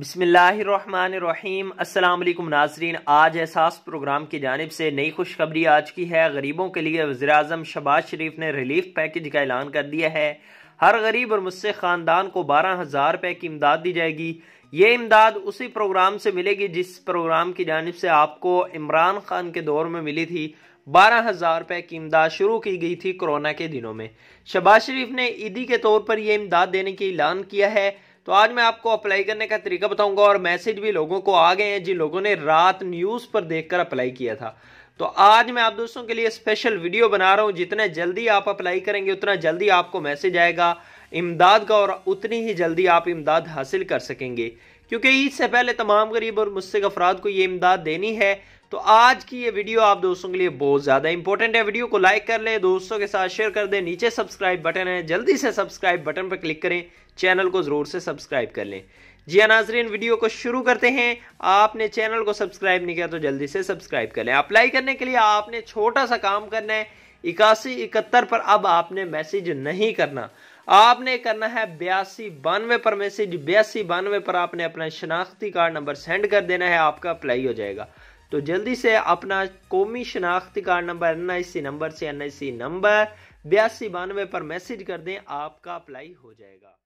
बसमीम अल्लाम नाजरीन आज एहसास प्रोग्राम की जानब से नई खुशखबरी आज की है गरीबों के लिए वजी अजम शबाज शरीफ ने रिलीफ पैकेज का ऐलान कर दिया है हर गरीब और मुस्से ख़ानदान को बारह हज़ार रुपये की इमदाद दी जाएगी ये इमदाद उसी प्रोग्राम से मिलेगी जिस प्रोग्राम की जानब से आपको इमरान खान के दौर में मिली थी बारह हज़ार रुपये की इमदाद शुरू की गई थी कोरोना के दिनों में शबाज शरीफ ने ईदी के तौर पर यह इमदाद देने की ऐलान किया है तो आज मैं आपको अप्लाई करने का तरीका बताऊंगा और मैसेज भी लोगों को आ गए हैं जिन लोगों ने रात न्यूज़ पर देखकर अप्लाई किया था तो आज मैं आप दोस्तों के लिए स्पेशल वीडियो बना रहा हूं जितना जल्दी आप अप्लाई करेंगे उतना जल्दी आपको मैसेज आएगा इमदाद का और उतनी ही जल्दी आप इमदाद हासिल कर सकेंगे क्योंकि ईद से पहले तमाम गरीब और मुस्क अफराद को ये इमदाद देनी है तो आज की ये वीडियो आप दोस्तों के लिए बहुत ज़्यादा इंपॉर्टेंट है वीडियो को लाइक कर लें दोस्तों के साथ शेयर कर दें नीचे सब्सक्राइब बटन है जल्दी से सब्सक्राइब बटन पर क्लिक करें चैनल को ज़रूर से सब्सक्राइब कर लें जी हाँ, नाजरीन वीडियो को शुरू करते हैं आपने चैनल को सब्सक्राइब नहीं किया तो जल्दी से सब्सक्राइब कर लें अप्लाई करने के लिए आपने छोटा सा काम करना है इक्यासी इकहत्तर पर अब आपने मैसेज नहीं करना आपने करना है बयासी बानवे पर मैसेज बयासी बानवे पर आपने अपना शनाख्ती कार्ड नंबर सेंड कर देना है आपका अप्लाई हो जाएगा तो जल्दी से अपना कौमी शनाख्ती कार्ड नंबर एन नंबर से एन नंबर बयासी बानवे पर मैसेज कर दें आपका अप्लाई हो जाएगा